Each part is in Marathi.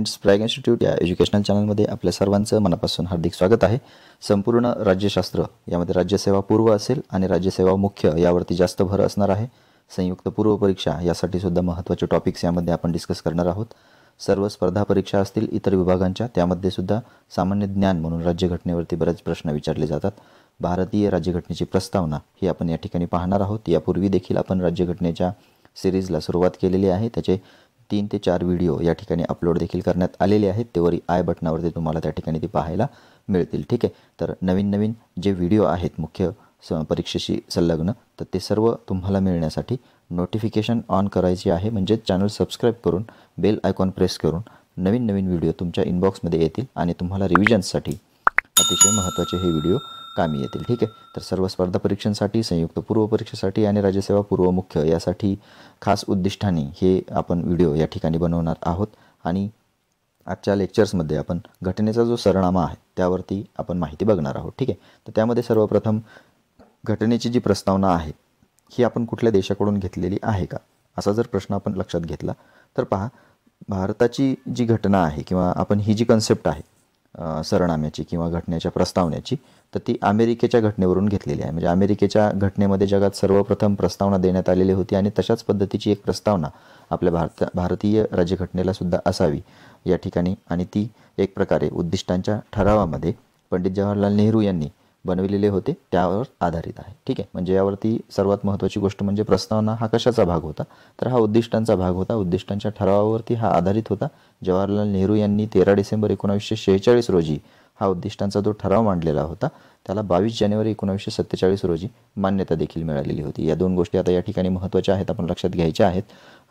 स्टुडंट्स फ्लॅग इन्स्टिट्यूट या एज्युकेशनल चॅनलमध्ये आपल्या सर्वांचं मनापासून हार्दिक स्वागत आहे संपूर्ण राज्यशास्त्र यामध्ये राज्यसेवा पूर्व असेल आणि राज्यसेवा मुख्य यावरती जास्त भर असणार आहे संयुक्त पूर्व परीक्षा यासाठी सुद्धा महत्त्वाचे टॉपिक्स यामध्ये आपण डिस्कस करणार आहोत सर्व स्पर्धा परीक्षा असतील इतर विभागांच्या त्यामध्ये सुद्धा सामान्य ज्ञान म्हणून राज्यघटनेवरती बरेच प्रश्न विचारले जातात भारतीय राज्यघटनेची प्रस्तावना ही आपण या ठिकाणी पाहणार आहोत यापूर्वी देखील आपण राज्यघटनेच्या सिरीजला सुरुवात केलेली आहे त्याचे तीन ते चार व्हिडिओ या ठिकाणी अपलोड देखील करण्यात आलेले आहेत तेवरी आय बटनावरती तुम्हाला त्या ठिकाणी ते पाहायला मिळतील ठीक आहे तर नवीन नवीन जे व्हिडिओ आहेत मुख्य स परीक्षेशी संलग्न तर ते सर्व तुम्हाला मिळण्यासाठी नोटिफिकेशन ऑन करायची आहे म्हणजेच चॅनल सबस्क्राईब करून बेल आयकॉन प्रेस करून नवीन नवीन व्हिडिओ तुमच्या इनबॉक्समध्ये येतील आणि तुम्हाला रिव्हिजन्ससाठी अतिशय महत्त्वाचे हे व्हिडिओ कामी येतील ठीक आहे तर सर्व स्पर्धा परीक्षांसाठी संयुक्त पूर्व परीक्षेसाठी आणि राज्यसेवा पूर्व मुख्य यासाठी खास उद्दिष्टाने हे आपण व्हिडिओ या ठिकाणी बनवणार आहोत आणि आजच्या लेक्चर्समध्ये आपण घटनेचा जो सरनामा आहे त्यावरती आपण माहिती बघणार आहोत ठीक आहे तर त्यामध्ये सर्वप्रथम घटनेची जी प्रस्तावना आहे ही आपण कुठल्या देशाकडून घेतलेली आहे का असा जर प्रश्न आपण लक्षात घेतला तर पहा भारताची जी घटना आहे किंवा आपण ही जी कन्सेप्ट आहे सरनाम्याची किंवा घटनेच्या प्रस्तावनेची तर ती अमेरिकेच्या घटनेवरून घेतलेली आहे म्हणजे अमेरिकेच्या घटनेमध्ये जगात सर्वप्रथम प्रस्तावना देण्यात आलेली होती आणि तशाच पद्धतीची एक प्रस्तावना आपल्या भारत भारतीय राज्यघटनेला सुद्धा असावी या ठिकाणी आणि ती एक प्रकारे उद्दिष्टांच्या ठरावामध्ये पंडित जवाहरलाल नेहरू यांनी बनविलेले होते त्यावर आधारित आहे ठीक आहे म्हणजे यावरती सर्वात महत्त्वाची गोष्ट म्हणजे प्रस्तावना हा कशाचा भाग होता तर हा उद्दिष्टांचा भाग होता उद्दिष्टांच्या ठरावावरती हा आधारित होता जवाहरलाल नेहरू यांनी तेरा डिसेंबर एकोणावीसशे शेहेचाळीस रोजी हा उद्दिष्टांचा जो ठराव मांडलेला होता त्याला बावीस जानेवारी एकोणीसशे सत्तेचाळीस रोजी मान्यता देखील मिळालेली होती या दोन गोष्टी आता या ठिकाणी महत्त्वाच्या आहेत आपण लक्षात घ्यायच्या आहेत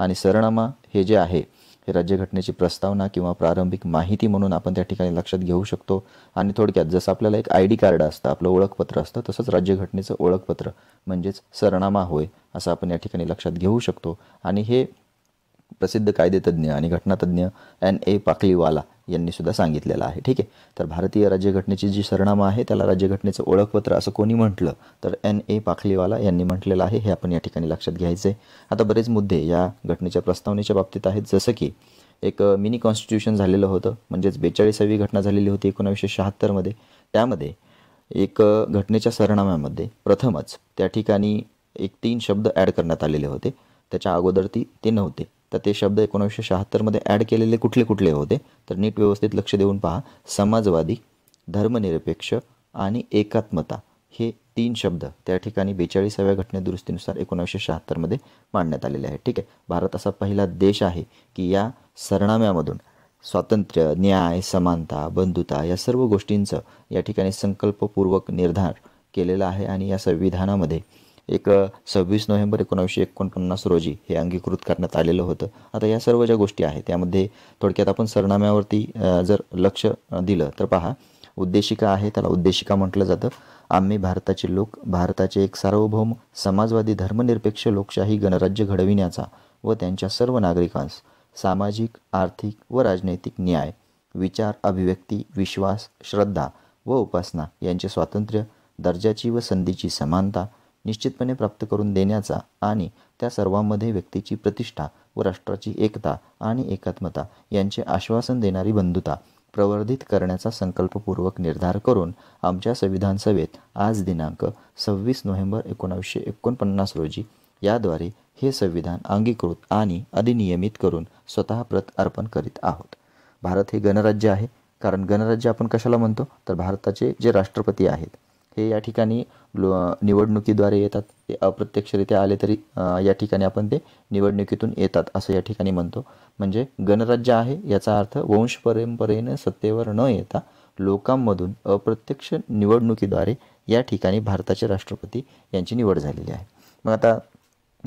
आणि सरनामा हे जे आहे हे राज्यघटनेची प्रस्तावना किंवा प्रारंभिक माहिती म्हणून आपण त्या ठिकाणी लक्षात घेऊ शकतो आणि थोडक्यात जसं आपल्याला एक आय डी कार्ड असतं आपलं ओळखपत्र असतं तसंच राज्यघटनेचं ओळखपत्र म्हणजेच सरनामा होय असं आपण या ठिकाणी लक्षात घेऊ शकतो आणि हे प्रसिद्ध कायदेतज्ञ आणि घटनातज्ञ एन ए पाकलीवाला यांनी सुद्धा सांगितलेलं आहे ठीक आहे तर भारतीय राज्यघटनेची जी सरनामा आहे त्याला राज्यघटनेचं ओळखपत्र असं कोणी म्हटलं तर एन ए पाखलीवाला यांनी म्हटलेलं आहे हे आपण या ठिकाणी लक्षात घ्यायचं आहे आता बरेच मुद्दे या घटनेच्या प्रस्तावनेच्या बाबतीत आहेत जसं की एक मिनी कॉन्स्टिट्यूशन झालेलं होतं म्हणजेच बेचाळीसावी घटना झालेली होती एकोणावीसशे शहात्तरमध्ये त्यामध्ये एक घटनेच्या सरनाम्यामध्ये प्रथमच त्या ठिकाणी एक तीन शब्द ॲड करण्यात आलेले होते त्याच्या अगोदर ती ते नव्हते तर ते शब्द एकोणीसशे शहात्तरमध्ये ॲड केलेले कुठले कुठले होते तर नीट व्यवस्थित लक्ष देऊन पहा समाजवादी धर्मनिरपेक्ष आणि एकात्मता हे तीन शब्द त्या ठिकाणी बेचाळीसाव्या घटनेदुरुस्तीनुसार एकोणीसशे शहात्तरमध्ये मांडण्यात आलेले आहे ठीक आहे भारत असा पहिला देश आहे की या सरनाम्यामधून स्वातंत्र्य न्याय समानता बंधुता या सर्व गोष्टींचं या ठिकाणी संकल्पपूर्वक निर्धार केलेला आहे आणि या संविधानामध्ये एक सव्वीस नोव्हेंबर एकोणावीसशे एकोणपन्नास रोजी हे अंगीकृत करण्यात आलेलं होतं आता या सर्व ज्या गोष्टी आहेत त्यामध्ये थोडक्यात आपण सरनाम्यावरती जर लक्ष दिलं तर पहा उद्देशिका आहे त्याला उद्देशिका म्हटलं जातं आम्ही भारताचे लोक भारताचे एक सार्वभौम समाजवादी धर्मनिरपेक्ष लोकशाही गणराज्य घडविण्याचा व त्यांच्या सर्व नागरिकांस सामाजिक आर्थिक व राजनैतिक न्याय विचार अभिव्यक्ती विश्वास श्रद्धा व उपासना यांचे स्वातंत्र्य दर्जाची व संधीची समानता निश्चितपणे प्राप्त करून देण्याचा आणि त्या सर्वांमध्ये व्यक्तीची प्रतिष्ठा व राष्ट्राची एकता आणि एकात्मता यांचे आश्वासन देणारी बंधुता प्रवर्धित करण्याचा संकल्पपूर्वक निर्धार करून आमच्या संविधान सभेत आज दिनांक सव्वीस नोव्हेंबर एकोणावीसशे एकोणपन्नास रोजी याद्वारे हे संविधान अंगीकृत आणि अधिनियमित करून स्वतः प्रत अर्पण करीत आहोत भारत हे गणराज्य आहे कारण गणराज्य आपण कशाला म्हणतो तर भारताचे जे राष्ट्रपती आहेत हे या ठिकाणी लो निवडणुकीद्वारे येतात ते अप्रत्यक्षरित्या आले तरी या ठिकाणी आपण ते निवडणुकीतून येतात असं या ठिकाणी म्हणतो म्हणजे गणराज्य आहे याचा अर्थ वंश परंपरेने सत्तेवर न येता लोकांमधून अप्रत्यक्ष निवडणुकीद्वारे या ठिकाणी भारताचे राष्ट्रपती यांची निवड झालेली आहे मग आता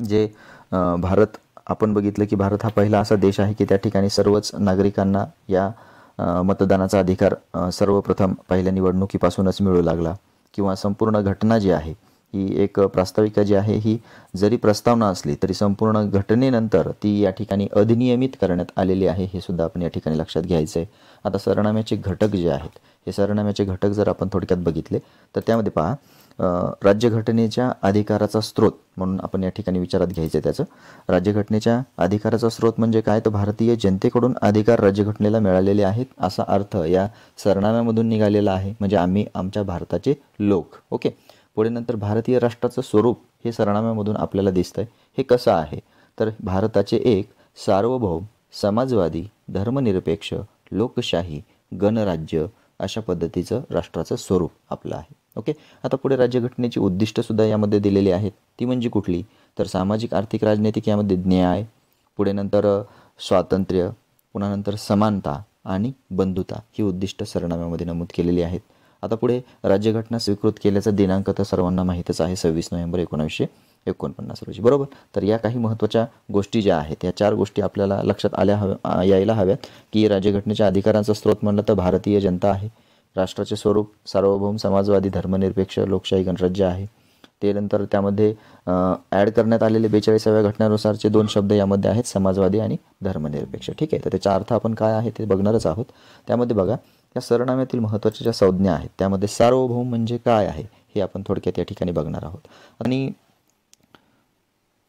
जे भारत आपण बघितलं की भारत हा पहिला असा देश आहे की त्या ठिकाणी सर्वच नागरिकांना या मतदानाचा अधिकार सर्वप्रथम पहिल्या निवडणुकीपासूनच मिळू लागला किंवा संपूर्ण घटना जी आहे ही एक प्रास्ताविका जी आहे ही जरी प्रस्तावना असली तरी संपूर्ण घटनेनंतर ती या ठिकाणी अधिनियमित करण्यात आलेली आहे हे सुद्धा आपण या ठिकाणी लक्षात घ्यायचं आहे आता सरनाम्याचे घटक जे आहेत हे सरनाम्याचे घटक जर आपण थोडक्यात बघितले तर त्यामध्ये पहा राज्यघटनेच्या अधिकाराचा स्रोत म्हणून आपण या ठिकाणी विचारात घ्यायचं आहे त्याचं राज्यघटनेच्या अधिकाराचा स्रोत म्हणजे काय तर भारतीय जनतेकडून अधिकार राज्यघटनेला मिळालेले आहेत असा अर्थ या सरनाम्यामधून निघालेला आहे म्हणजे आम्ही आमच्या भारताचे लोक ओके पुढे नंतर भारतीय राष्ट्राचं स्वरूप हे सरनाम्यामधून आपल्याला दिसतंय हे कसं आहे तर भारताचे एक सार्वभौम समाजवादी धर्मनिरपेक्ष लोकशाही गणराज्य अशा पद्धतीचं राष्ट्राचं स्वरूप आपलं आहे ओके आता पुढे राज्यघटनेची उद्दिष्टसुद्धा यामध्ये दिलेली आहेत ती म्हणजे कुठली तर सामाजिक आर्थिक राजनैतिक यामध्ये न्याय पुढे नंतर स्वातंत्र्य पुन्हा नंतर समानता आणि बंधुता ही उद्दिष्ट सरनाम्यामध्ये नमूद केलेली आहेत आता पुढे राज्यघटना स्वीकृत केल्याचा दिनांक तर सर्वांना माहीतच आहे सव्वीस नोव्हेंबर एकोणीसशे एकोणपन्नास रोजी बरोबर तर या काही महत्त्वाच्या गोष्टी ज्या आहेत या चार गोष्टी आपल्याला लक्षात आल्या हव्या यायला हव्यात की राज्यघटनेच्या अधिकारांचा स्रोत म्हणलं तर भारतीय जनता आहे राष्ट्राचे स्वरूप सार्वभौम समाजवादी धर्मनिरपेक्ष लोकशाही गणराज्य आहे ते नंतर त्यामध्ये ॲड करण्यात आलेले बेचाळीसाव्या घटनानुसारचे दोन शब्द यामध्ये आहेत समाजवादी आणि धर्मनिरपेक्ष ठीक आहे तर त्याचा अर्थ आपण काय आहे ते बघणारच आहोत त्यामध्ये बघा या सरनाम्यातील महत्त्वाच्या ज्या संज्ञा आहेत त्यामध्ये सार्वभौम म्हणजे काय आहे हे आपण थोडक्यात या ठिकाणी बघणार आहोत आणि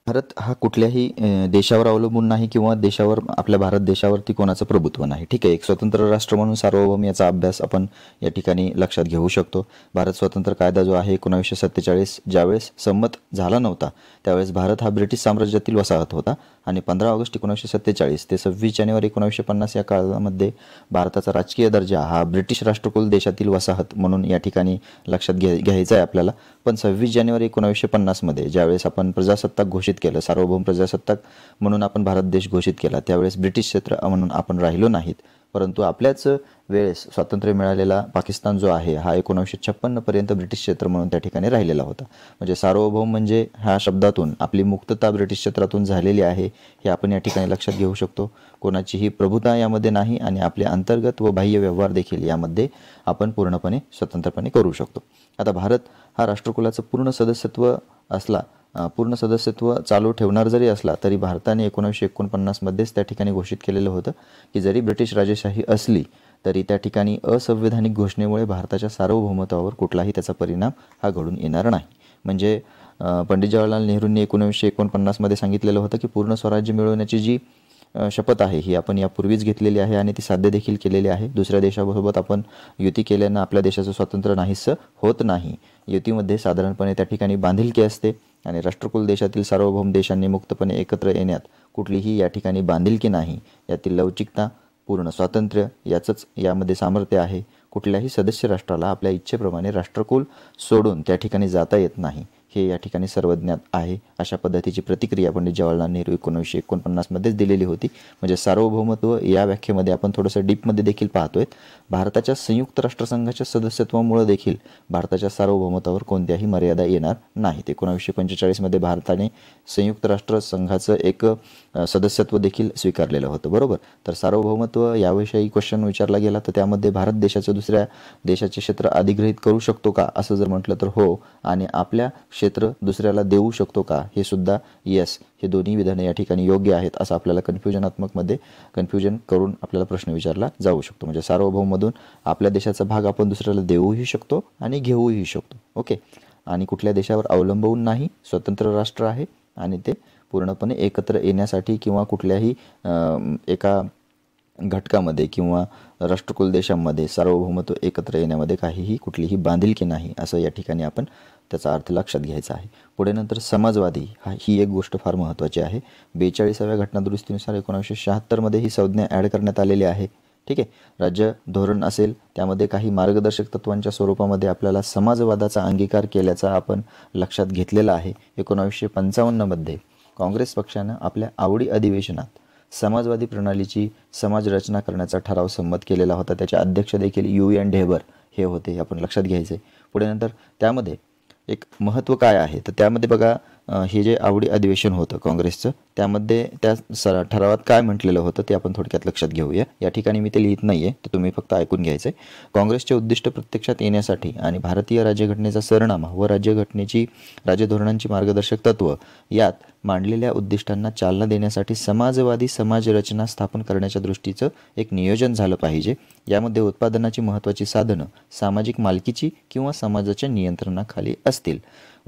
भारत हा कुठल्याही देशावर अवलंबून नाही किंवा देशावर आपल्या भारत देशावरती कोणाचं प्रभुत्व नाही ठीक आहे एक स्वतंत्र राष्ट्र म्हणून सार्वभौम याचा अभ्यास आपण या ठिकाणी लक्षात घेऊ शकतो भारत स्वतंत्र कायदा जो आहे एकोणावीसशे सत्तेचाळीस ज्यावेळेस संमत झाला नव्हता त्यावेळेस भारत हा ब्रिटिश साम्राज्यातील वसाहत होता आणि पंधरा ऑगस्ट एकोणीसशे सत्तेचाळीस ते सव्वीस जानेवारी एकोणीसशे पन्नास या काळामध्ये भारताचा राजकीय दर्जा हा ब्रिटिश राष्ट्रकुल देशातील वसाहत म्हणून या ठिकाणी लक्षात घ्या घ्यायचा आहे आपल्याला पण सव्वीस जानेवारी एकोणीसशे पन्नासमध्ये ज्यावेळेस आपण प्रजासत्ताक घोषित केलं सार्वभौम प्रजासत्ताक म्हणून आपण भारत देश घोषित केला त्यावेळेस ब्रिटिश क्षेत्र म्हणून आपण राहिलो नाहीत परंतु आपल्याच वेळेस स्वातंत्र्य मिळालेला पाकिस्तान जो आहे हा छप्पन्न पर्यंत ब्रिटिश क्षेत्र म्हणून त्या ठिकाणी राहिलेला होता म्हणजे सार्वभौम म्हणजे ह्या शब्दातून आपली मुक्तता ब्रिटिश क्षेत्रातून झालेली आहे हे आपण या ठिकाणी लक्षात घेऊ शकतो कोणाचीही प्रभुता यामध्ये नाही आणि आपले अंतर्गत व बाह्य व्यवहार देखील यामध्ये आपण पूर्णपणे स्वतंत्रपणे करू शकतो आता भारत हा राष्ट्रकुलाचं पूर्ण सदस्यत्व असला पूर्ण सदस्यत्व चालू ठेवणार जरी असला तरी भारताने एकोणीसशे एकोणपन्नासमध्येच त्या ठिकाणी घोषित केलेलं होतं की जरी ब्रिटिश राजेशाही असली तरी त्या ठिकाणी असंवैधानिक घोषणेमुळे भारताच्या सार्वभौमत्वावर कुठलाही त्याचा परिणाम हा घडून येणार नाही म्हणजे पंडित जवाहरलाल नेहरूंनी एकोणीसशे एकोणपन्नासमध्ये सांगितलेलं होतं की पूर्ण स्वराज्य मिळवण्याची जी शपथ आहे ही आपण यापूर्वीच घेतलेली आहे आणि ती साध्य देखील केलेली आहे दुसऱ्या देशाबरोबर आपण युती केल्यानं आपल्या देशाचं स्वातंत्र्य नाहीसं होत नाही युतीमध्ये साधारणपणे त्या ठिकाणी बांधिलकी असते आणि राष्ट्रकुल देशातील सार्वभौम देशांनी मुक्तपणे एकत्र येण्यात कुठलीही या ठिकाणी बांधिलकी नाही यातील लवचिकता पूर्ण स्वातंत्र्य याचंच यामध्ये सामर्थ्य आहे कुठल्याही सदस्य राष्ट्राला आपल्या इच्छेप्रमाणे राष्ट्रकुल सोडून त्या ठिकाणी जाता येत नाही हे या ठिकाणी सर्वज्ञात आहे अशा पद्धतीची प्रतिक्रिया पंडित जवाहरलाल नेहरू एकोणीसशे एकोणपन्नासमध्येच दिलेली होती म्हणजे सार्वभौमत्व या व्याख्येमध्ये आपण थोडंसं डीपमध्ये देखील पाहतोय भारताच्या संयुक्त राष्ट्रसंघाच्या सदस्यत्वामुळे देखील भारताच्या सार्वभौमत्वावर कोणत्याही मर्यादा येणार नाहीत एकोणावीसशे पंचेचाळीसमध्ये भारताने संयुक्त राष्ट्रसंघाचं एक सदस्यत्व देखील स्वीकारलेलं होतं बरोबर तर सार्वभौमत्व याविषयी क्वेश्चन विचारला गेला तर त्यामध्ये भारत देशाचं दुसऱ्या देशाचे क्षेत्र अधिग्रहित करू शकतो का असं जर म्हटलं तर हो आणि आपल्या क्षेत्र दुसऱ्याला देऊ शकतो का हे सुद्धा येस हे दोन्ही विधाने या ठिकाणी योग्य आहेत असं आपल्याला कन्फ्युजनात्मकमध्ये कन्फ्युजन करून आपल्याला प्रश्न विचारला जाऊ शकतो म्हणजे सार्वभौममधून आपल्या देशाचा भाग आपण दुसऱ्याला देऊही शकतो आणि घेऊही शकतो ओके आणि कुठल्या देशावर अवलंबून नाही स्वतंत्र राष्ट्र आहे आणि ते पूर्णपणे एकत्र येण्यासाठी किंवा कुठल्याही एका घटकामध्ये किंवा राष्ट्रकुल देशांमध्ये सार्वभौमत्व एकत्र येण्यामध्ये काहीही कुठलीही बांधिलकी नाही असं या ठिकाणी आपण त्याचा अर्थ लक्षात घ्यायचा आहे पुढे नंतर समाजवादी हा ही एक गोष्ट फार महत्त्वाची आहे बेचाळीसाव्या घटनादुरुस्तीनुसार एकोणीसशे शहात्तरमध्ये ही संज्ञा ॲड करण्यात आलेली आहे ठीक आहे राज्य धोरण असेल त्यामध्ये काही मार्गदर्शक तत्वांच्या स्वरूपामध्ये आपल्याला समाजवादाचा अंगीकार केल्याचा आपण लक्षात घेतलेला आहे एकोणावीसशे पंचावन्नमध्ये काँग्रेस पक्षानं आपल्या आवडी अधिवेशनात समाजवादी प्रणालीची समाज रचना करण्याचा ठराव संमत केलेला होता त्याचे अध्यक्ष देखील यू एन ढेबर हे होते हे आपण लक्षात घ्यायचे पुढे नंतर त्यामध्ये एक महत्त्व काय आहे तर त्यामध्ये बघा हे जे आवडी अधिवेशन होतं काँग्रेसचं त्यामध्ये त्या सरा ठरावात काय म्हटलेलं होतं ते आपण थोडक्यात लक्षात घेऊया या ठिकाणी मी ते लिहित नाही आहे तर तुम्ही फक्त ऐकून घ्यायचं आहे काँग्रेसचे उद्दिष्ट प्रत्यक्षात येण्यासाठी आणि भारतीय राज्यघटनेचा सरनामा व राज्यघटनेची राज्यधोरणांची मार्गदर्शक तत्त्व यात मांडलेल्या उद्दिष्टांना चालना देण्यासाठी समाजवादी समाज रचना स्थापन करण्याच्या दृष्टीचं एक नियोजन झालं पाहिजे यामध्ये उत्पादनाची महत्त्वाची साधनं सामाजिक मालकीची किंवा समाजाच्या नियंत्रणाखाली असतील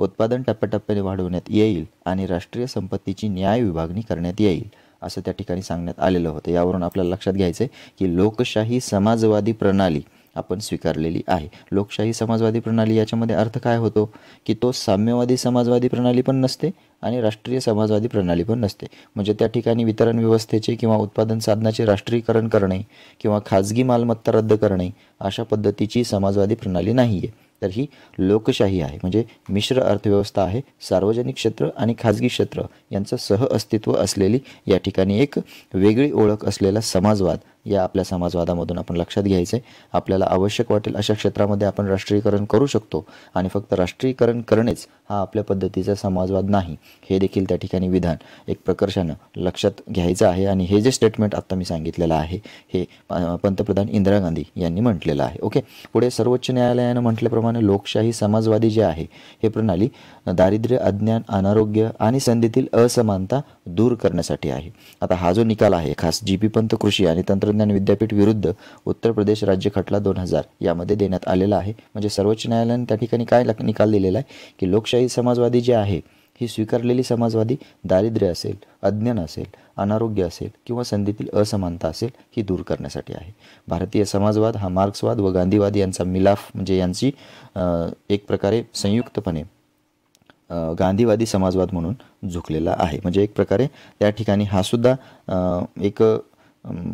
उत्पादन टप्प्याटप्प्याने वाढवण्यात येईल आणि राष्ट्रीय संपत्तीची न्याय विभागणी करण्यात येईल असं त्या ठिकाणी सांगण्यात आलेलं होतं यावरून आपल्याला लक्षात घ्यायचं आहे की लोकशाही समाजवादी प्रणाली आपण स्वीकारलेली आहे लोकशाही समाजवादी प्रणाली याच्यामध्ये अर्थ काय होतो की तो साम्यवादी समाजवादी प्रणाली पण नसते आणि राष्ट्रीय समाजवादी प्रणाली पण नसते म्हणजे त्या ठिकाणी वितरण व्यवस्थेचे किंवा उत्पादन साधनाचे राष्ट्रीयकरण करणे किंवा खाजगी मालमत्ता रद्द करणे अशा पद्धतीची समाजवादी प्रणाली नाही आहे तर ही लोकशाही आहे म्हणजे मिश्र अर्थव्यवस्था आहे सार्वजनिक क्षेत्र आणि खाजगी क्षेत्र यांचं अस्तित्व असलेली या ठिकाणी एक वेगळी ओळख असलेला समाजवाद या आपल्या समाजवादामधून आपण लक्षात घ्यायचं आहे आपल्याला आवश्यक वाटेल अशा क्षेत्रामध्ये आपण राष्ट्रीयकरण करू शकतो आणि फक्त राष्ट्रीयकरण करणेच हा आपल्या पद्धतीचा समाजवाद नाही हे देखील त्या ठिकाणी विधान एक प्रकर्षानं लक्षात घ्यायचं आहे आणि हे जे स्टेटमेंट आत्ता मी सांगितलेलं आहे हे पंतप्रधान इंदिरा गांधी यांनी म्हटलेलं आहे ओके पुढे सर्वोच्च न्यायालयानं म्हटल्याप्रमाणे लोकशाही समाजवादी जे आहे हे प्रणाली दारिद्र्य अज्ञान अनारोग्य आणि संधीतील असमानता दूर करण्यासाठी आहे आता हा जो निकाल आहे खास जी पी पंत कृषी आणि तंत्रज्ञान विद्यापीठ विरुद्ध उत्तर प्रदेश राज्य खटला दोन हजार यामध्ये देण्यात आलेला आहे म्हणजे सर्वोच्च न्यायालयाने त्या ठिकाणी काय निकाल दिलेला आहे की लोकशाही समाजवादी जे आहे ही स्वीकारलेली समाजवादी दारिद्र्य असेल अज्ञान असेल अनारोग्य असेल किंवा संधीतील असमानता असेल ही दूर करण्यासाठी आहे भारतीय समाजवाद हा मार्क्सवाद व गांधीवाद यांचा मिलाफ म्हणजे यांची एक प्रकारे संयुक्तपणे गांधीवादी समाजवाद म्हणून झुकलेला आहे म्हणजे एक प्रकारे त्या ठिकाणी हा सुद्धा एक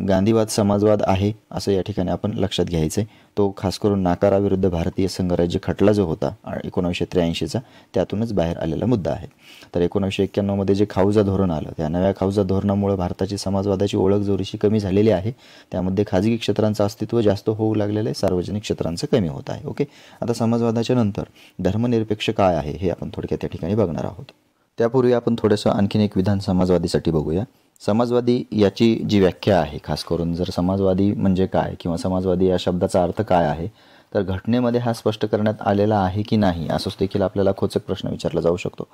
गांधीवाद समाजवाद आहे असं या ठिकाणी आपण लक्षात घ्यायचं आहे तो खास करून नाकाराविरुद्ध भारतीय संघराज्य खटला जो होता एकोणावीसशे त्र्याऐंशीचा त्यातूनच बाहेर आलेला मुद्दा आहे तर एकोणीसशे एक्क्याण्णवमध्ये जे खाऊजा धोरण आलं त्या नव्या खाऊजा धोरणामुळे भारताची समाजवादाची ओळख जोरीशी कमी झालेली आहे त्यामध्ये खाजगी क्षेत्रांचं अस्तित्व जास्त होऊ लागलेलं आहे सार्वजनिक क्षेत्रांचं कमी होत आहे ओके आता समाजवादाच्या नंतर धर्मनिरपेक्ष काय आहे हे आपण थोडक्यात त्या ठिकाणी बघणार आहोत त्यापूर्वी आपण थोडंसं आणखीन एक विधान समाजवादीसाठी बघूया समाजवादी याची जी व्याख्या आहे खास करून जर समाजवादी म्हणजे काय किंवा समाजवादी या शब्दाचा अर्थ काय आहे तर घटनेमध्ये हा स्पष्ट करण्यात आलेला आहे की नाही असंच देखील आपल्याला खोचक प्रश्न विचारला जाऊ शकतो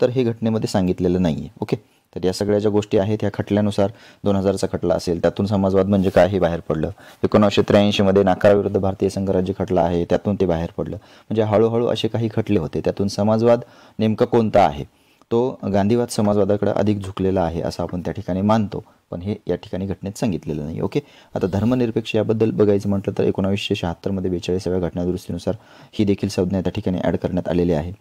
तर हे घटनेमध्ये सांगितलेलं नाही आहे ओके तर या सगळ्या ज्या गोष्टी आहेत ह्या खटल्यानुसार दोन हजारचा खटला असेल त्यातून समाजवाद म्हणजे काय हे बाहेर पडलं एकोणीसशे त्र्याऐंशीमध्ये नाकाराविरुद्ध भारतीय संघराज्य खटला आहे त्यातून ते बाहेर पडलं म्हणजे हळूहळू असे काही खटले होते त्यातून समाजवाद नेमका कोणता आहे तो गांधीवाद समाजवादाकडे अधिक झुकलेला आहे असं आपण त्या ठिकाणी मानतो पण हे या ठिकाणी घटनेत सांगितलेलं नाही ओके आता धर्मनिरपेक्ष याबद्दल बघायचं म्हटलं तर एकोणावीसशे शहात्तरमध्ये बेचाळीसाव्या घटनादुरुस्तीनुसार ही देखील संज्ञा त्या ठिकाणी ॲड करण्यात आलेली आहे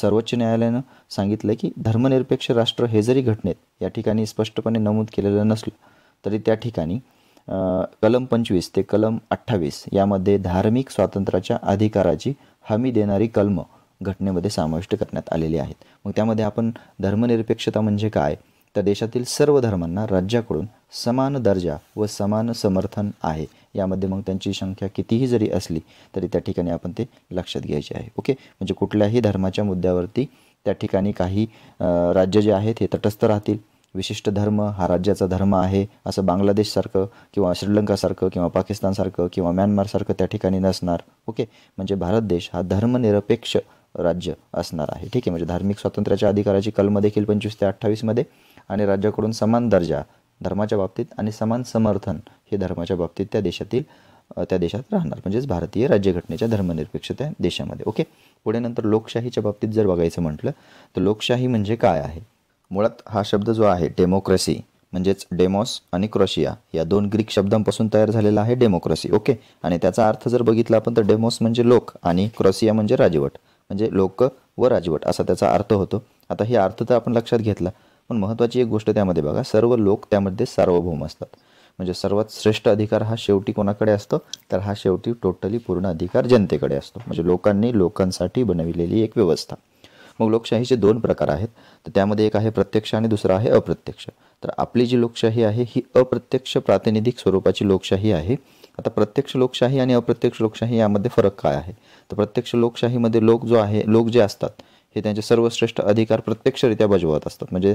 सर्वोच्च न्यायालयानं सांगितलं की धर्मनिरपेक्ष राष्ट्र हे जरी घटनेत या ठिकाणी स्पष्टपणे नमूद केलेलं नसलं तरी त्या ठिकाणी कलम पंचवीस ते कलम अठ्ठावीस यामध्ये धार्मिक स्वातंत्र्याच्या अधिकाराची हमी देणारी कलमं घटनेमध्ये समाविष्ट करण्यात आलेले आहेत मग त्यामध्ये आपण धर्मनिरपेक्षता म्हणजे काय तर देशातील सर्व धर्मांना राज्याकडून समान दर्जा व समान समर्थन आहे यामध्ये मग त्यांची संख्या कितीही जरी असली तरी त्या ठिकाणी आपण ते लक्षात घ्यायचे आहे ओके म्हणजे कुठल्याही धर्माच्या मुद्द्यावरती त्या ठिकाणी काही राज्य जे आहेत हे तटस्थ राहतील विशिष्ट धर्म हा राज्याचा धर्म आहे असं बांगलादेशसारखं किंवा श्रीलंकासारखं किंवा पाकिस्तानसारखं किंवा म्यानमारसारखं त्या ठिकाणी नसणार ओके म्हणजे भारत देश हा धर्मनिरपेक्ष राज्य असणार आहे ठीक आहे म्हणजे धार्मिक स्वातंत्र्याच्या अधिकाराची कलम देखील पंचवीस ते अठ्ठावीसमध्ये आणि राज्याकडून समान दर्जा धर्माच्या बाबतीत आणि समान समर्थन हे धर्माच्या बाबतीत त्या देशातील त्या देशात राहणार म्हणजेच भारतीय राज्यघटनेच्या धर्मनिरपेक्ष त्या देशामध्ये ओके पुढे नंतर लोकशाहीच्या बाबतीत जर बघायचं म्हटलं तर लोकशाही म्हणजे काय आहे मुळात हा शब्द जो आहे डेमोक्रेसी म्हणजेच डेमॉस आणि क्रोशिया या दोन ग्रीक शब्दांपासून तयार झालेला आहे डेमोक्रेसी ओके आणि त्याचा अर्थ जर बघितला आपण तर डेमॉस म्हणजे लोक आणि क्रॉसिया म्हणजे राजवट म्हणजे लोक व राजवट असा त्याचा अर्थ होतो आता हे अर्थ तर आपण लक्षात घेतला पण महत्त्वाची एक गोष्ट त्यामध्ये बघा सर्व लोक त्यामध्ये सार्वभौम असतात म्हणजे सर्वात श्रेष्ठ अधिकार हा शेवटी कोणाकडे असतो तर हा शेवटी टोटली पूर्ण अधिकार जनतेकडे असतो म्हणजे लोकांनी लोकांसाठी बनविलेली एक व्यवस्था मग लोकशाहीचे दोन प्रकार आहेत तर त्यामध्ये एक आहे प्रत्यक्ष आणि दुसरा आहे अप्रत्यक्ष तर आपली जी लोकशाही आहे ही अप्रत्यक्ष प्रातिनिधिक स्वरूपाची लोकशाही आहे आता प्रत्यक्ष लोकशाही आणि अप्रत्यक्ष लोकशाही यामध्ये फरक काय आहे तर प्रत्यक्ष लोकशाहीमध्ये लोक जो आहे लोक जे असतात हे त्यांचे सर्वश्रेष्ठ अधिकार प्रत्यक्षरित्या बजवत असतात म्हणजे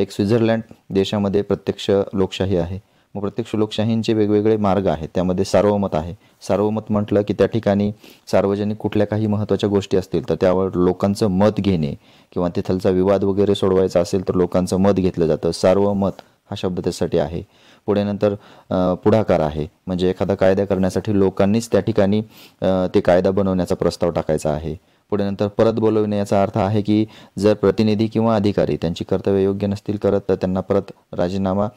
एक स्वित्झर्लंड देशामध्ये प्रत्यक्ष लोकशाही आहे मग प्रत्यक्ष लोकशाहींचे वेगवेगळे मार्ग आहेत त्यामध्ये सार्वमत आहे सार्वमत म्हटलं की त्या ठिकाणी सार्वजनिक कुठल्या काही महत्त्वाच्या गोष्टी असतील तर त्यावर लोकांचं मत घेणे किंवा तिथलचा विवाद वगैरे सोडवायचा असेल तर लोकांचं मत घेतलं जातं सार्वमत हा शब्द त्यासाठी आहे पुढे नंतर पुढाकार आहे म्हणजे एखादा कायदा करण्यासाठी लोकांनीच त्या ठिकाणी ते कायदा बनवण्याचा प्रस्ताव टाकायचा आहे पुढे नंतर परत बोलविणे याचा अर्थ आहे की जर प्रतिनिधी किंवा अधिकारी त्यांची कर्तव्य योग्य नसतील करत तर त्यांना परत राजीनामा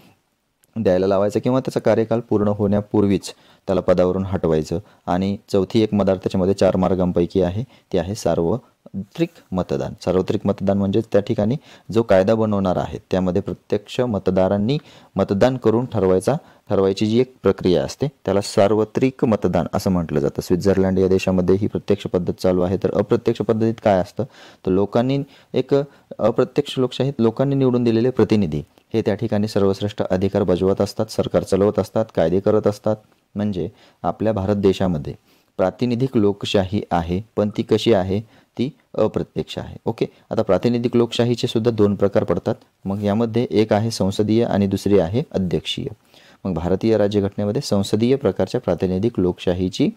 द्यायला लावायचा किंवा त्याचा कार्यकाल पूर्ण होण्यापूर्वीच त्याला पदावरून हटवायचं आणि चौथी एक मदार त्याच्यामध्ये चार मार्गांपैकी आहे ती आहे सार्व सार्वत्रिक मतदान सार्वत्रिक मतदान म्हणजे त्या ठिकाणी जो कायदा बनवणार आहे त्यामध्ये प्रत्यक्ष मतदारांनी मतदान करून ठरवायचा ठरवायची जी एक प्रक्रिया असते त्याला सार्वत्रिक मतदान असं म्हटलं जातं स्वित्झर्लंड या देशामध्ये ही प्रत्यक्ष पद्धत चालू आहे तर अप्रत्यक्ष पद्धतीत काय असतं तर लोकांनी एक अप्रत्यक्ष लोकशाहीत लोकांनी निवडून दिलेले प्रतिनिधी हे त्या ठिकाणी सर्वश्रेष्ठ अधिकार बजवत असतात सरकार चालवत असतात कायदे करत असतात म्हणजे आपल्या भारत देशामध्ये प्रातिनिधिक लोकशाही आहे पण ती कशी आहे ती अप्रत्यक्ष आहे ओके आता प्रातिनिधिक लोकशाहीचे सुद्धा दोन प्रकार पडतात मग यामध्ये एक आहे संसदीय आणि दुसरी आहे अध्यक्षीय मग भारतीय राज्यघटनेमध्ये संसदीय प्रकारच्या प्रातिनिधिक लोकशाहीची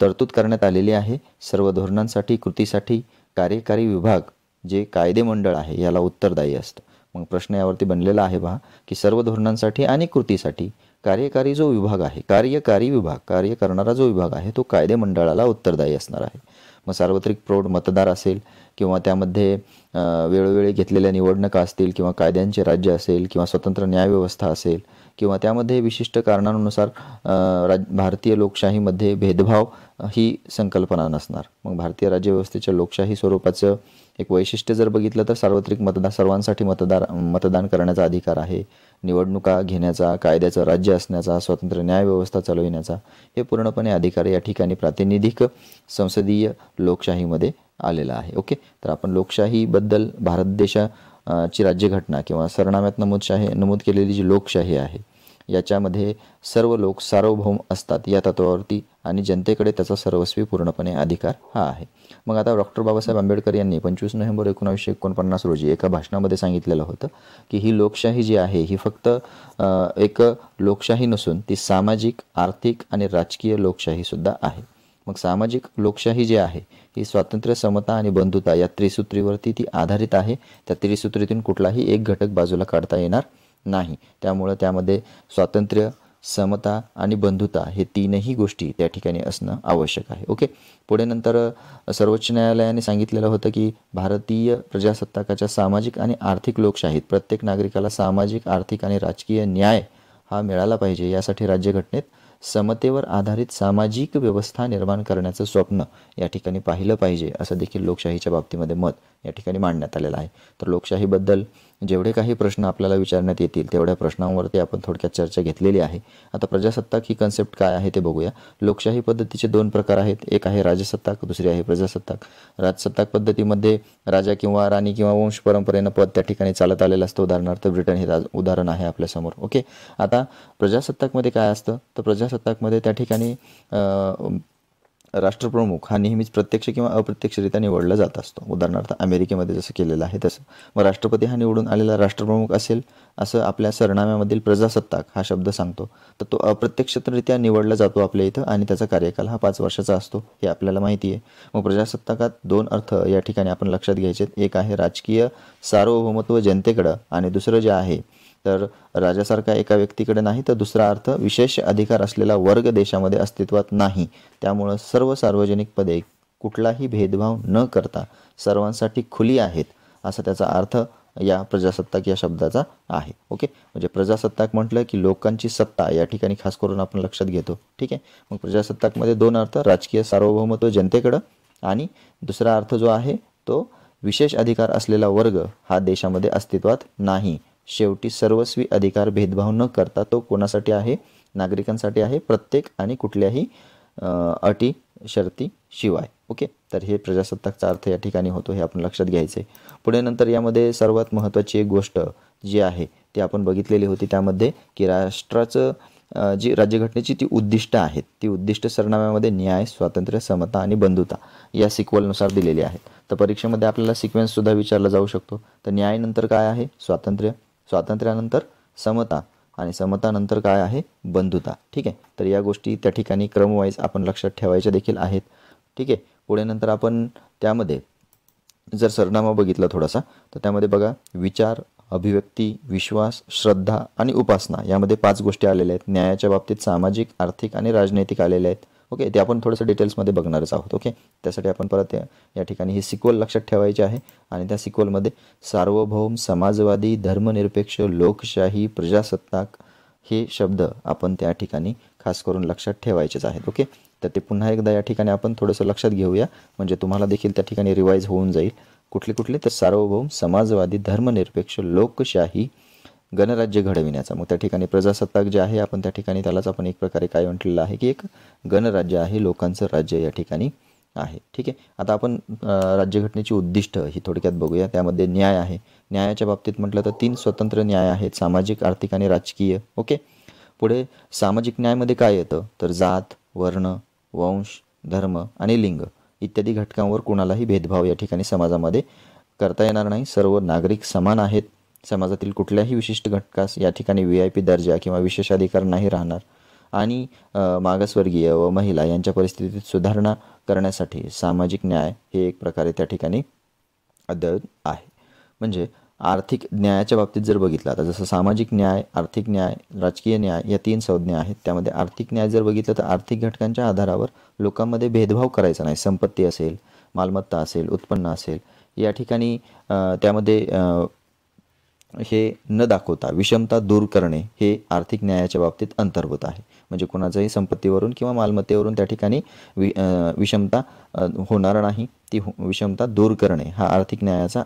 तरतूद करण्यात आलेली आहे सर्व धोरणांसाठी कृतीसाठी कार्यकारी विभाग जे कायदे मंडळ आहे याला उत्तरदायी असतं मग प्रश्न यावरती बनलेला आहे पहा की सर्व धोरणांसाठी आणि कृतीसाठी कार्यकारी जो विभाग आहे कार्यकारी विभाग कार्य करणारा जो विभाग आहे तो कायदे मंडळाला उत्तरदायी असणार आहे मग सार्वत्रिक प्रौढ मतदार असेल किंवा त्यामध्ये वेळोवेळी घेतलेल्या निवडणुका असतील किंवा कायद्यांचे राज्य असेल किंवा स्वतंत्र न्यायव्यवस्था असेल किंवा त्यामध्ये विशिष्ट कारणांनुसार राज भारतीय लोकशाहीमध्ये भेदभाव ही संकल्पना नसणार मग भारतीय राज्यव्यवस्थेच्या लोकशाही स्वरूपाचं एक वैशिष्ट्य जर बघितलं तर सार्वत्रिक मतदान सर्वांसाठी मतदार मतदान करण्याचा अधिकार आहे निवडणुका घेण्याचा कायद्याचं राज्य असण्याचा स्वतंत्र न्यायव्यवस्था चालविण्याचा हे पूर्णपणे अधिकार या ठिकाणी प्रातिनिधिक संसदीय लोकशाहीमध्ये आलेला आहे ओके तर आपण लोकशाहीबद्दल भारत देशाची राज्यघटना किंवा सरनाम्यात नमूदशाही नमूद केलेली जी लोकशाही आहे याच्यामध्ये सर्व लोक सार्वभौम असतात या तत्वावरती आणि जनतेकडे त्याचा सर्वस्वी पूर्णपणे अधिकार हा आहे मग आता डॉक्टर बाबासाहेब आंबेडकर यांनी पंचवीस नोव्हेंबर एकोणीसशे एकोणपन्नास रोजी एका भाषणामध्ये सांगितलेलं होतं की ही लोकशाही जी आहे ही फक्त एक लोकशाही नसून ती सामाजिक आर्थिक आणि राजकीय लोकशाहीसुद्धा आहे मग सामाजिक लोकशाही जी आहे ही स्वातंत्र्य समता आणि बंधुता या त्रिसूत्रीवरती ती आधारित आहे त्या त्रिसूत्रीतून कुठलाही एक घटक बाजूला काढता येणार नाही त्यामुळं त्यामध्ये स्वातंत्र्य समता आणि बंधुता हे तीनही गोष्टी त्या ठिकाणी असणं आवश्यक आहे ओके पुढे नंतर सर्वोच्च न्यायालयाने सांगितलेलं होतं की भारतीय प्रजासत्ताकाच्या सामाजिक आणि आर्थिक लोकशाहीत प्रत्येक नागरिकाला सामाजिक आर्थिक आणि राजकीय न्याय हा मिळाला पाहिजे यासाठी राज्यघटनेत समतेवर आधारित सामाजिक व्यवस्था निर्माण करण्याचं स्वप्न या ठिकाणी पाहिलं पाहिजे असं देखील लोकशाहीच्या बाबतीमध्ये मत या ठिकाणी मांडण्यात आलेला आहे तर लोकशाहीबद्दल जेवढे काही प्रश्न आपल्याला विचारण्यात येतील तेवढ्या प्रश्नांवरती आपण थोडक्यात चर्चा घेतलेली आहे आता प्रजासत्ताक ही कन्सेप्ट काय आहे ते बघूया लोकशाही पद्धतीचे दोन प्रकार आहेत एक आहे राजसत्ताक दुसरी आहे प्रजासत्ताक राजसत्ताक पद्धतीमध्ये राजा किंवा राणी किंवा वंश परंपरेनं पद त्या ठिकाणी चालत आलेलं असतं उदाहरणार्थ ब्रिटन हे उदाहरण आहे आपल्यासमोर ओके आता प्रजासत्ताकमध्ये काय असतं तर प्रजासत्ताकमध्ये त्या ठिकाणी राष्ट्रप्रमुख हा नेहमीच प्रत्यक्ष किंवा अप्रत्यक्षरित्या निवडला जात असतो उदाहरणार्थ अमेरिकेमध्ये जसं केलेलं आहे तसं मग राष्ट्रपती हा निवडून आलेला राष्ट्रप्रमुख असेल असं आपल्या सरनाम्यामधील प्रजासत्ताक हा शब्द सांगतो तर तो अप्रत्यक्षरित्या निवडला जातो आपल्या इथं आणि त्याचा कार्यकाल हा पाच वर्षाचा असतो हे आपल्याला माहिती आहे मग प्रजासत्ताकात दोन अर्थ या ठिकाणी आपण लक्षात घ्यायचे एक आहे राजकीय सार्वभौमत्व जनतेकडं आणि दुसरं जे आहे तर राजासारखा एका व्यक्तीकडे नाही तर दुसरा अर्थ विशेष अधिकार असलेला वर्ग देशामध्ये अस्तित्वात नाही त्यामुळं सर्व सार्वजनिक पदे कुठलाही भेदभाव न करता सर्वांसाठी खुली आहेत असा त्याचा अर्थ या प्रजासत्ताक या शब्दाचा आहे ओके म्हणजे प्रजासत्ताक म्हटलं की लोकांची सत्ता या ठिकाणी खास करून आपण लक्षात घेतो ठीक आहे मग प्रजासत्ताकमध्ये दोन अर्थ राजकीय सार्वभौमत्व जनतेकडं आणि दुसरा अर्थ जो आहे तो विशेष अधिकार असलेला वर्ग हा देशामध्ये अस्तित्वात नाही शेवटी सर्वस्वी अधिकार भेदभाव न करता तो कोणासाठी आहे नागरिकांसाठी आहे प्रत्येक आणि कुठल्याही अटी शर्ती शिवाय ओके तर हे प्रजासत्ताकचा अर्थ या ठिकाणी होतो हे आपण लक्षात घ्यायचे पुढे नंतर यामध्ये सर्वात महत्त्वाची एक गोष्ट जी आहे ती आपण बघितलेली होती त्यामध्ये की राष्ट्राचं जी राज्यघटनेची ती उद्दिष्ट आहेत ती उद्दिष्ट सरनाम्यामध्ये न्याय स्वातंत्र्य समता आणि बंधुता या सिक्वलनुसार दिलेली आहेत तर परीक्षेमध्ये आपल्याला सिक्वेन्ससुद्धा विचारला जाऊ शकतो तर न्यायनंतर काय आहे स्वातंत्र्य स्वातंत्र्यानंतर समता आणि समतानंतर काय आहे बंधुता ठीक आहे तर या गोष्टी त्या ठिकाणी क्रमवाईज आपण लक्षात ठेवायच्या देखील आहेत ठीक आहे पुढे नंतर आपण त्यामध्ये जर सरनामा बघितला थोडासा तर त्यामध्ये बघा विचार अभिव्यक्ती विश्वास श्रद्धा आणि उपासना यामध्ये पाच गोष्टी आलेल्या आहेत न्यायाच्या बाबतीत सामाजिक आर्थिक आणि राजनैतिक आलेल्या आहेत ओके ते आपण थोडंसं डिटेल्समध्ये बघणारच आहोत ओके त्यासाठी आपण परत या ठिकाणी ही सिक्वल लक्षात ठेवायचे आहे आणि त्या सिक्वलमध्ये सार्वभौम समाजवादी धर्मनिरपेक्ष लोकशाही प्रजासत्ताक हे शब्द आपण त्या ठिकाणी खास करून लक्षात ठेवायचेच आहेत ओके तर ते पुन्हा एकदा या ठिकाणी आपण थोडंसं लक्षात घेऊया म्हणजे तुम्हाला देखील त्या ठिकाणी रिवाईज होऊन जाईल कुठले कुठले तर सार्वभौम समाजवादी धर्मनिरपेक्ष लोकशाही गणराज्य घडविण्याचा मग त्या ठिकाणी प्रजासत्ताक जे आहे आपण त्या ठिकाणी त्यालाच आपण एक प्रकारे काय म्हटलेलं आहे की एक गणराज्य आहे लोकांचं राज्य या ठिकाणी आहे ठीक आहे आता आपण राज्यघटनेची उद्दिष्ट ही थोडक्यात बघूया त्यामध्ये न्याय आहे न्यायाच्या बाबतीत म्हटलं तर तीन स्वतंत्र न्याय आहेत सामाजिक आर्थिक आणि राजकीय ओके पुढे सामाजिक न्यायमध्ये काय येतं तर जात वर्ण वंश धर्म आणि लिंग इत्यादी घटकांवर कुणालाही भेदभाव या ठिकाणी समाजामध्ये करता येणार नाही सर्व नागरिक समान आहेत समाजातील कुठल्याही विशिष्ट घटकास या ठिकाणी व्ही आय पी दर्जा किंवा विशेषाधिकार नाही राहणार आणि मागासवर्गीय व महिला यांच्या परिस्थितीत सुधारणा करण्यासाठी सामाजिक न्याय हे एक प्रकारे त्या ठिकाणी अद्ययावत आहे म्हणजे आर्थिक न्यायाच्या बाबतीत जर बघितलं आता जसं सामाजिक न्याय आर्थिक न्याय राजकीय न्याय या तीन संज्ञा आहेत त्यामध्ये आर्थिक न्याय जर बघितलं तर आर्थिक घटकांच्या आधारावर लोकांमध्ये भेदभाव करायचा नाही संपत्ती असेल मालमत्ता असेल उत्पन्न असेल या ठिकाणी त्यामध्ये हे न दाखवता विषमता दूर करणे हे आर्थिक न्यायाच्या बाबतीत अंतर्भूत आहे म्हणजे कोणाच्याही संपत्तीवरून किंवा मालमत्तेवरून त्या ठिकाणी वि विषमता होणार नाही ती हो, विषमता दूर करणे हा आर्थिक न्यायाचा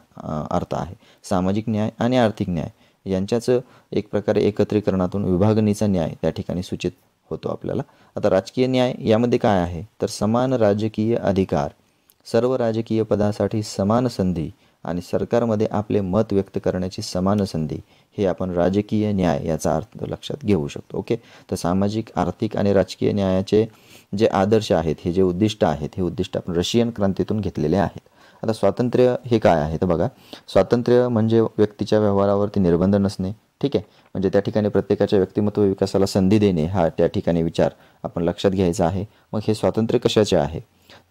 अर्थ आहे सामाजिक न्याय आणि आर्थिक न्याय यांच्याच एक प्रकारे एकत्रीकरणातून विभागणीचा न्याय त्या ठिकाणी सूचित होतो आपल्याला आता राजकीय न्याय यामध्ये काय आहे तर समान राजकीय अधिकार सर्व राजकीय पदासाठी समान संधी आणि सरकारमध्ये आपले मत व्यक्त करण्याची समान संधी हे आपण राजकीय न्याय याचा अर्थ लक्षात घेऊ शकतो ओके तर सामाजिक आर्थिक आणि राजकीय न्यायाचे जे आदर्श आहेत हे जे उद्दिष्ट आहेत हे उद्दिष्ट आपण रशियन क्रांतीतून घेतलेले आहेत आता स्वातंत्र्य हे काय आहे तर बघा स्वातंत्र्य म्हणजे व्यक्तीच्या व्यवहारावरती निर्बंध नसणे ठीक आहे म्हणजे त्या ठिकाणी प्रत्येकाच्या व्यक्तिमत्व विकासाला संधी देणे हा त्या ठिकाणी विचार आपण लक्षात घ्यायचा आहे मग हे स्वातंत्र्य कशाचे आहे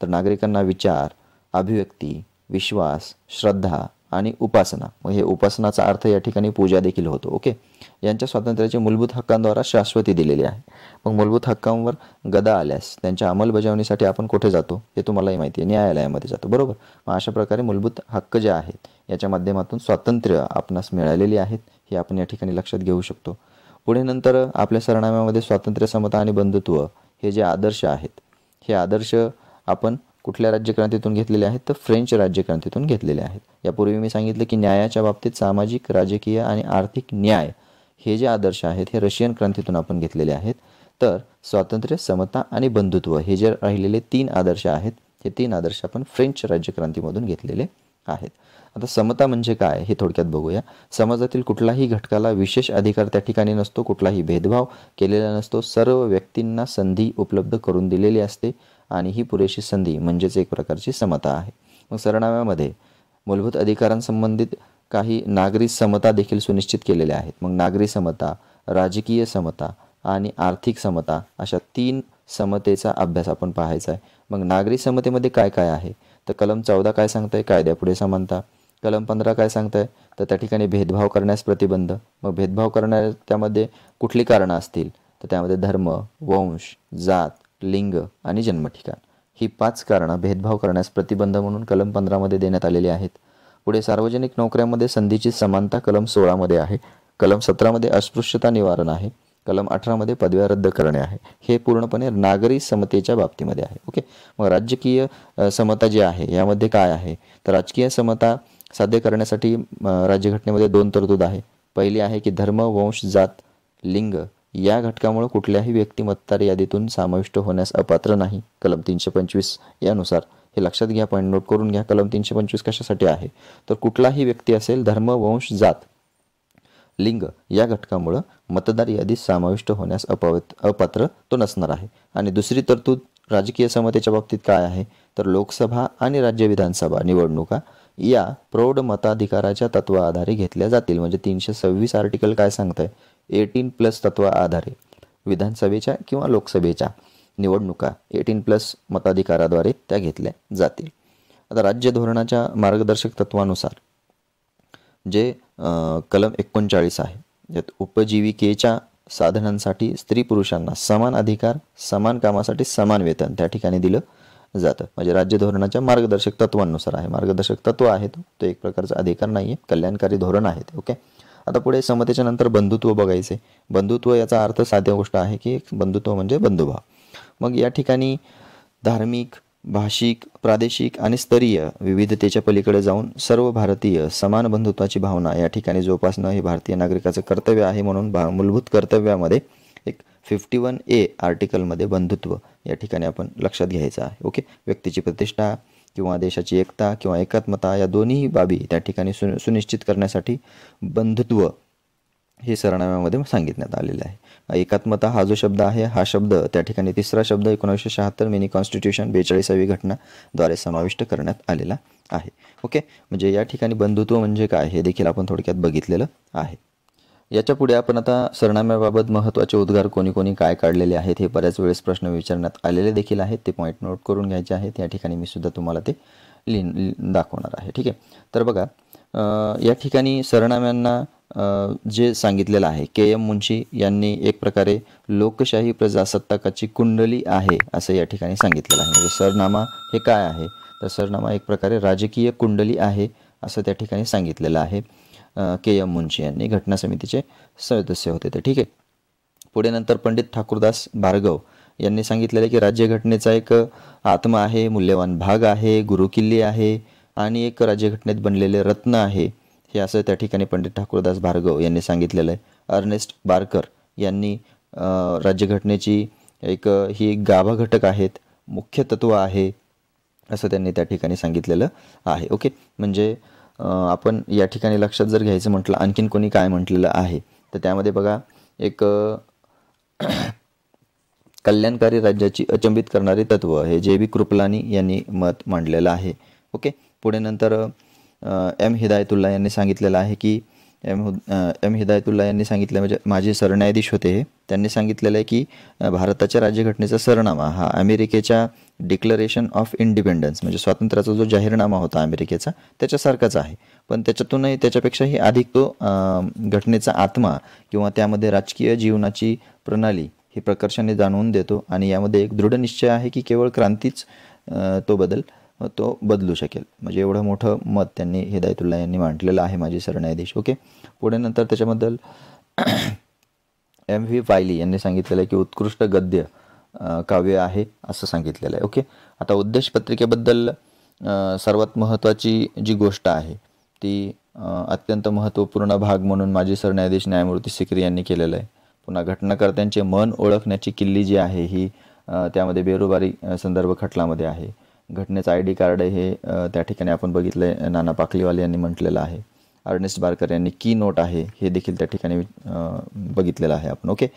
तर नागरिकांना विचार अभिव्यक्ती विश्वास श्रद्धा आणि उपासना मग हे उपासनाचा अर्थ या ठिकाणी पूजा देखील होतो ओके यांच्या स्वातंत्र्याचे मूलभूत हक्कांद्वारा शाश्वती दिलेली आहे मग मूलभूत हक्कांवर गदा आल्यास त्यांच्या अंमलबजावणीसाठी आपण कुठे जातो हे तुम्हालाही माहिती आहे न्यायालयामध्ये जातो बरोबर मग अशा प्रकारे मूलभूत हक्क जे आहेत याच्या माध्यमातून स्वातंत्र्य आपणास मिळालेली आहेत हे आपण या ठिकाणी लक्षात घेऊ शकतो पुढे नंतर आपल्या सरनाम्यामध्ये स्वातंत्र्य समता आणि बंधुत्व हे जे आदर्श आहेत हे आदर्श आपण कुठल्या राज्यक्रांतीतून घेतलेले आहेत तर फ्रेंच राज्यक्रांतीतून घेतलेले आहेत यापूर्वी मी सांगितलं की न्यायाच्या बाबतीत सामाजिक राजकीय आणि आर्थिक न्याय हे जे आदर्श आहेत हे रशियन क्रांतीतून आपण घेतलेले आहेत तर स्वातंत्र्य समता आणि बंधुत्व हे जे राहिलेले तीन आदर्श आहेत हे तीन आदर्श आपण फ्रेंच राज्यक्रांतीमधून घेतलेले आहेत आता समता म्हणजे काय हे थोडक्यात बघूया समाजातील कुठलाही घटकाला विशेष अधिकार त्या ठिकाणी नसतो कुठलाही भेदभाव केलेला नसतो सर्व व्यक्तींना संधी उपलब्ध करून दिलेली असते आणि ही पुरेशी संधी म्हणजेच एक प्रकारची समता आहे मग सरनाम्यामध्ये मूलभूत अधिकारांसंबंधित काही नागरी समता देखील सुनिश्चित केलेल्या आहेत मग नागरी समता राजकीय समता आणि आर्थिक समता अशा तीन समतेचा अभ्यास आपण पाहायचा आहे मग नागरी समतेमध्ये काय काय आहे तर कलम चौदा काय सांगतंय कायद्यापुढे समानता कलम पंधरा काय सांगताय तर त्या ठिकाणी भेदभाव करण्यास प्रतिबंध मग भेदभाव करण्या त्यामध्ये कुठली कारणं असतील तर त्यामध्ये धर्म वंश जात लिंग आणि जन्मठिकाण ही पाच कारणं भेदभाव करण्यास प्रतिबंध म्हणून कलम पंधरामध्ये देण्यात आलेली आहेत पुढे सार्वजनिक नोकऱ्यांमध्ये संधीची समानता कलम सोळामध्ये आहे कलम सतरामध्ये अस्पृश्यता निवारण आहे कलम अठरामध्ये पदव्या रद्द करणे आहे हे पूर्णपणे नागरी समतेच्या बाबतीमध्ये आहे ओके मग राजकीय समता जी आहे यामध्ये काय आहे तर राजकीय समता साध्य करण्यासाठी राज्यघटनेमध्ये दोन तरतूद आहे पहिली आहे की धर्म वंश जात लिंग या घटकामुळे कुठल्याही व्यक्ती मतदार यादीतून समाविष्ट होण्यास अपात्र नाही कलम तीनशे पंचवीस यानुसार हे लक्षात घ्या पॉईंट नोट करून घ्या कलम तीनशे पंचवीस कशासाठी आहे तर कुठलाही व्यक्ती असेल धर्म वंश जात लिंग या घटकामुळं मतदार यादीत समाविष्ट होण्यास अपावत अपात्र तो नसणार आहे आणि दुसरी तरतूद राजकीय समतेच्या बाबतीत काय आहे तर लोकसभा आणि राज्य विधानसभा निवडणुका या प्रौढ मताधिकाराच्या तत्वाआधारे घेतल्या जातील म्हणजे तीनशे सव्वीस आर्टिकल काय सांगत आहे एटीन प्लस तत्वा आधारे विधानसभेच्या किंवा लोकसभेच्या निवडणुका एटीन प्लस मताधिकाराद्वारे त्या घेतल्या जातील आता राज्य धोरणाच्या मार्गदर्शक तत्वानुसार जे कलम एकोणचाळीस आहे ज्यात उपजीविकेच्या साधनांसाठी स्त्री पुरुषांना समान अधिकार समान कामासाठी समान वेतन त्या ठिकाणी दिलं जातं म्हणजे राज्य धोरणाच्या मार्गदर्शक तत्वांनुसार आहे मार्गदर्शक तत्व आहे तो एक प्रकारचा अधिकार नाही आहे कल्याणकारी धोरण आहे ते ओके आता पुढे समतेच्या नंतर बंधुत्व बघायचे बंधुत्व याचा अर्थ साध्या गोष्ट आहे की बंधुत्व म्हणजे बंधुभाव मग या ठिकाणी धार्मिक भाषिक प्रादेशिक आणि स्तरीय विविधतेच्या पलीकडे जाऊन सर्व भारतीय समान बंधुत्वाची भावना या ठिकाणी जोपासणं हे भारतीय नागरिकाचं कर्तव्य आहे म्हणून भा मूलभूत कर्तव्यामध्ये एक फिफ्टी वन ए आर्टिकलमध्ये बंधुत्व या ठिकाणी आपण लक्षात घ्यायचं आहे ओके व्यक्तीची प्रतिष्ठा किंवा देशाची एकता किंवा एकात्मता या दोन्ही बाबी त्या ठिकाणी सु सुनिश्चित करण्यासाठी बंधुत्व हे सरनाम्यामध्ये सांगितण्यात आलेलं आहे एकात्मता हा जो शब्द आहे हा शब्द त्या ठिकाणी तिसरा शब्द एकोणीसशे शहात्तर मिनी कॉन्स्टिट्यूशन बेचाळीसावी घटनाद्वारे समाविष्ट करण्यात आलेला आहे ओके म्हणजे या ठिकाणी बंधुत्व म्हणजे काय हे देखील आपण थोडक्यात बघितलेलं आहे याच्या पुढे आपण आता सरनाम्याबाबत महत्त्वाचे उद्गार कोणी कोणी काय काढलेले आहेत हे बऱ्याच वेळेस प्रश्न विचारण्यात आलेले देखील आहेत ते पॉईंट नोट करून घ्यायचे आहेत या ठिकाणी मी सुद्धा तुम्हाला ते लिहिण दाखवणार आहे ठीक आहे तर बघा या ठिकाणी सरनाम्यांना जे सांगितलेलं आहे के एम मुंशी यांनी एक प्रकारे लोकशाही प्रजासत्ताकाची कुंडली आहे असं या ठिकाणी सांगितलेलं आहे म्हणजे सरनामा हे काय आहे तर सरनामा एक प्रकारे राजकीय कुंडली आहे असं त्या ठिकाणी सांगितलेलं आहे के एम मुंशी यांनी घटना समितीचे सदस्य होते ते ठीक आहे पुढे नंतर पंडित ठाकूरदास भार्गव यांनी सांगितलेलं की राज्यघटनेचा एक आत्मा आहे मूल्यवान भाग आहे गुरुकिल्ली आहे आणि एक राज्यघटनेत बनलेले रत्न आहे हे असं त्या ठिकाणी पंडित ठाकूरदास भार्गव यांनी सांगितलेलं आहे अर्नेस्ट बारकर यांनी राज्यघटनेची एक ही गाभा घटक आहेत मुख्य तत्व आहे असं त्यांनी त्या ठिकाणी सांगितलेलं आहे ओके म्हणजे आपण या ठिकाणी लक्षात जर घ्यायचं म्हटलं आणखीन कोणी काय म्हटलेलं आहे तर त्यामध्ये बघा एक कल्याणकारी राज्याची अचंबित करणारे तत्व हे जे बी कृपलानी यांनी मत मांडलेलं आहे ओके पुढे नंतर एम हिदायतुल्ला यांनी सांगितलेलं आहे की एम एम हिदायतुल्ला यांनी सांगितलं म्हणजे माझे सरन्यायाधीश होते हे त्यांनी सांगितलेलं आहे की भारताच्या राज्यघटनेचा सरनामा हा अमेरिकेच्या डिक्लरेशन ऑफ इंडिपेंडन्स म्हणजे स्वातंत्र्याचा जो जाहीरनामा होता अमेरिकेचा त्याच्यासारखाच आहे पण त्याच्यातूनही त्याच्यापेक्षाही अधिक तो घटनेचा आत्मा किंवा त्यामध्ये राजकीय जीवनाची प्रणाली ही प्रकर्षाने जाणवून देतो आणि यामध्ये एक दृढ निश्चय आहे की केवळ क्रांतीच तो बदल तो बदलू शकेल म्हणजे एवढं मोठं मत त्यांनी हिदायतुल्ला यांनी मांडलेलं आहे माझे सरन्यायाधीश ओके पुढे नंतर त्याच्याबद्दल एम व्ही फायली यांनी सांगितलेलं आहे की उत्कृष्ट गद्य काव्य आहे असं सांगितलेलं आहे ओके आता उद्देश पत्रिकेबद्दल सर्वात महत्त्वाची जी गोष्ट आहे ती अत्यंत महत्त्वपूर्ण भाग म्हणून माजी सरन्यायाधीश न्यायमूर्ती सिकरी यांनी केलेलं आहे पुन्हा घटनाकर्त्यांचे मन ओळखण्याची किल्ली जी आहे ही त्यामध्ये बेरोबारी संदर्भ खटलामध्ये आहे घटनेचं आय डी कार्ड हे त्या ठिकाणी आपण बघितलं आहे नाना पाकलीवाले यांनी म्हटलेलं आहे अर्नेस्ट बारकर यांनी की नोट आहे हे देखील त्या ठिकाणी बघितलेलं आहे आपण ओके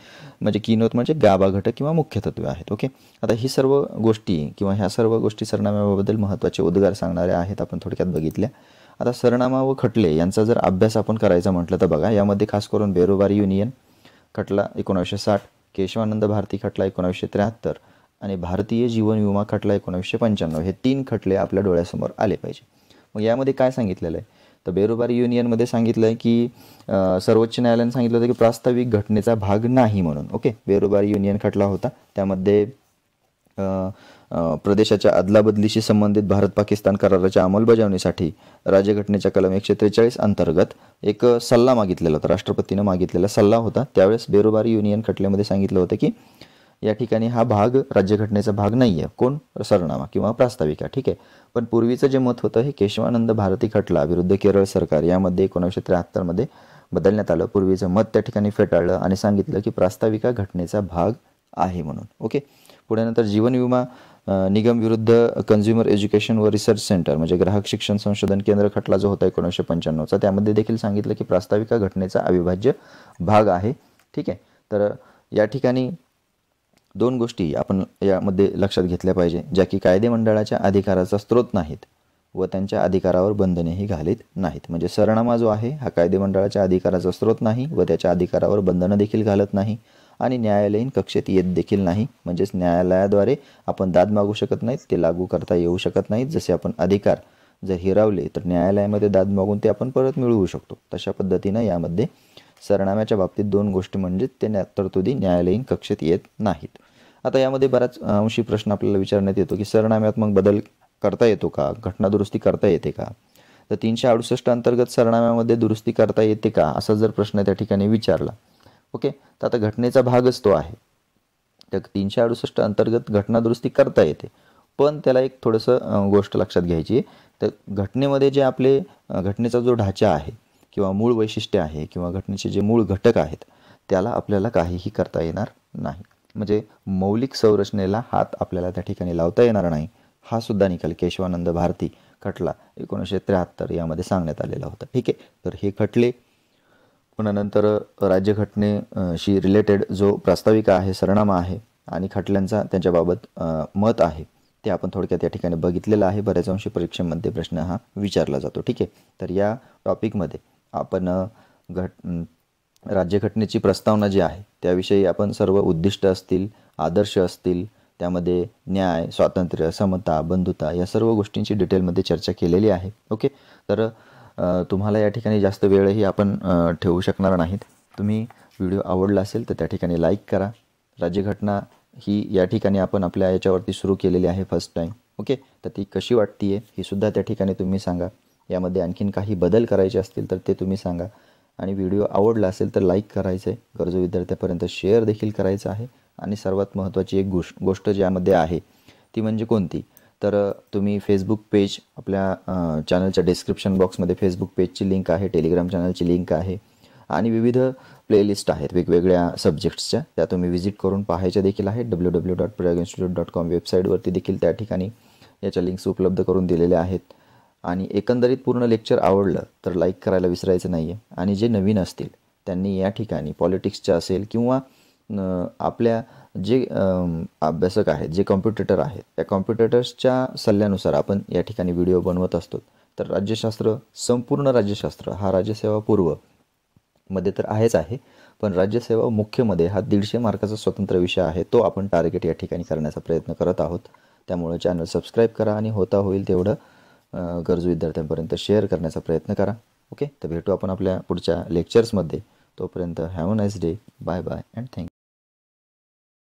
म्हणजे की नोट म्हणजे गाभा घटक किंवा मुख्य तत्वे आहेत ओके आता ही सर्व गोष्टी किंवा ह्या सर्व गोष्टी सरनाम्याबद्दल महत्त्वाचे उद्गार सांगणारे आहेत आपण थोडक्यात बघितल्या आता सरनामा व खटले यांचा जर अभ्यास आपण करायचा म्हटलं तर बघा यामध्ये खास करून बेरोबारी युनियन खटला एकोणावीसशे साठ केशवानंद भारती खटला एकोणावीसशे त्र्याहत्तर आणि भारतीय जीवन विमा खटला एकोणीसशे पंच्याण्णव हे तीन खटले आपल्या डोळ्यासमोर आले पाहिजे मग यामध्ये काय सांगितलेलं आहे तर बेरोबारी युनियनमध्ये सांगितलं आहे की सर्वोच्च न्यायालयाने सांगितलं होतं की प्रास्ताविक घटनेचा भाग नाही म्हणून ओके बेरोबारी युनियन खटला होता त्यामध्ये प्रदेशाच्या अदलाबदलीशी संबंधित भारत पाकिस्तान कराराच्या अंमलबजावणीसाठी राज्यघटनेच्या कलम एकशे त्रेचाळीस अंतर्गत एक सल्ला मागितलेला होता राष्ट्रपतीनं मागितलेला सल्ला होता त्यावेळेस बेरोबारी युनियन खटल्यामध्ये सांगितलं होतं की या ठिकाणी हा भाग राज्यघटनेचा भाग नाही आहे कोण सरनामा किंवा प्रास्ताविका ठीक आहे पण पूर्वीचं जे मत होतं हे केशवानंद भारती खटला विरुद्ध केरळ सरकार यामध्ये एकोणीसशे त्र्याहत्तरमध्ये बदलण्यात आलं पूर्वीचं मत त्या ठिकाणी फेटाळलं आणि सांगितलं की प्रास्ताविका घटनेचा भाग आहे म्हणून ओके नंतर जीवन विमा निगम विरुद्ध कन्झ्युमर एज्युकेशन व रिसर्च सेंटर म्हणजे ग्राहक शिक्षण संशोधन केंद्र खटला जो होता एकोणीसशे पंच्याण्णवचा त्यामध्ये देखील सांगितलं की प्रास्ताविका घटनेचा अविभाज्य भाग आहे ठीक आहे तर या ठिकाणी दोन गोष्टी आपण यामध्ये लक्षात घेतल्या पाहिजे ज्या की कायदे मंडळाच्या अधिकाराचा स्रोत नाहीत व त्यांच्या अधिकारावर बंधनेही घालीत नाहीत म्हणजे सरनामा जो आहे हा कायदेमंडळाच्या अधिकाराचा स्रोत नाही व त्याच्या अधिकारावर बंधनं देखील घालत नाही आणि न्यायालयीन कक्षेत येत देखील नाही म्हणजेच न्यायालयाद्वारे आपण दाद मागू शकत नाहीत ते लागू करता येऊ शकत नाहीत जसे आपण अधिकार जर हिरावले तर न्यायालयामध्ये दाद मागून ते आपण परत मिळवू शकतो तशा पद्धतीनं यामध्ये सरनाम्याच्या बाबतीत दोन गोष्टी म्हणजे ते तरतुदी न्यायालयीन कक्षेत येत नाहीत आता यामध्ये बराच अंशी प्रश्न आपल्याला विचारण्यात येतो की सरनाम्यात मग बदल करता येतो का घटनादुरुस्ती करता येते का तर तीनशे अडुसष्ट अंतर्गत सरनाम्यामध्ये दुरुस्ती करता येते का असा जर प्रश्न त्या ठिकाणी विचारला ओके तर आता घटनेचा भागच तो आहे तर तीनशे अडुसष्ट अंतर्गत घटनादुरुस्ती करता येते पण त्याला एक थोडंसं गोष्ट लक्षात घ्यायची तर घटनेमध्ये जे आपले घटनेचा जो ढाचा आहे किंवा मूळ वैशिष्ट्य आहे किंवा घटनेचे जे मूळ घटक आहेत त्याला आपल्याला काहीही करता येणार नाही म्हणजे मौलिक संरचनेला हात आपल्याला त्या ठिकाणी लावता येणार नाही हा सुद्धा निकाल केशवानंद भारती खटला एकोणीसशे त्र्याहत्तर यामध्ये सांगण्यात आलेला होता ठीक आहे तर हे खटले पुन्हा नंतर राज्यघटनेशी रिलेटेड जो प्रास्ताविका आहे सरनामा आहे आणि खटल्यांचा त्यांच्याबाबत मत आहे ते आपण थोडक्यात या ठिकाणी बघितलेलं आहे बऱ्याच अंशी परीक्षेमध्ये प्रश्न हा विचारला जातो ठीक आहे तर या टॉपिकमध्ये आपण घट राज्यघटनेची प्रस्तावना जी आहे त्याविषयी आपण सर्व उद्दिष्ट असतील आदर्श असतील त्यामध्ये न्याय स्वातंत्र्य समता बंधुता या सर्व गोष्टींची डिटेलमध्ये चर्चा केलेली आहे ओके तर तुम्हाला या ठिकाणी जास्त वेळही आपण ठेवू शकणार नाहीत तुम्ही व्हिडिओ आवडला असेल तर त्या ठिकाणी लाईक करा राज्यघटना ही या ठिकाणी आपण आपल्या याच्यावरती सुरू केलेली आहे फर्स्ट टाईम ओके तर ती कशी वाटते आहे ही सुद्धा त्या ठिकाणी तुम्ही सांगा यामध्ये आणखीन काही बदल करायचे असतील तर ते तुम्ही सांगा आणि व्हिडिओ आवडला असेल तर लाईक करायचं आहे गरजू विद्यार्थ्यापर्यंत शेअर देखील करायचं आहे आणि सर्वात महत्त्वाची एक गोष्ट गोष्ट ज्यामध्ये आहे ती म्हणजे कोणती तर तुम्ही फेसबुक पेज आपल्या चॅनलच्या डिस्क्रिप्शन बॉक्समध्ये फेसबुक पेजची लिंक आहे टेलिग्राम चॅनलची लिंक आहे आणि विविध प्लेलिस्ट आहेत वेगवेगळ्या सब्जेक्ट्सच्या त्या तुम्ही व्हिजिट करून पाहायच्या देखील आहे W W dot Prayog institute dot com वेबसाईटवरती देखील त्या ठिकाणी याच्या लिंक्स उपलब्ध करून दिलेल्या आहेत आणि एकंदरीत पूर्ण लेक्चर आवडलं तर लाईक करायला विसरायचं नाही आहे आणि जे नवीन असतील त्यांनी या ठिकाणी पॉलिटिक्सच्या असेल किंवा आपल्या जे अभ्यासक आहेत जे कॉम्प्युटेटर आहेत त्या कॉम्प्युटेटर्सच्या सल्ल्यानुसार आपण या ठिकाणी व्हिडिओ बनवत असतो तर राज्यशास्त्र संपूर्ण राज्यशास्त्र हा राज्यसेवा पूर्व मध्ये तर आहेच आहे पण राज्यसेवा मुख्यमध्ये हा दीडशे मार्काचा स्वतंत्र विषय आहे तो आपण टार्गेट या ठिकाणी करण्याचा प्रयत्न करत आहोत त्यामुळे चॅनल सबस्क्राईब करा आणि होता होईल तेवढं गरजू विद्यार्थ्यांपर्यंत शेअर करण्याचा प्रयत्न करा ओके तर भेटू आपण आपल्या पुढच्या लेक्चर्समध्ये तोपर्यंत have a nice day bye bye and thank you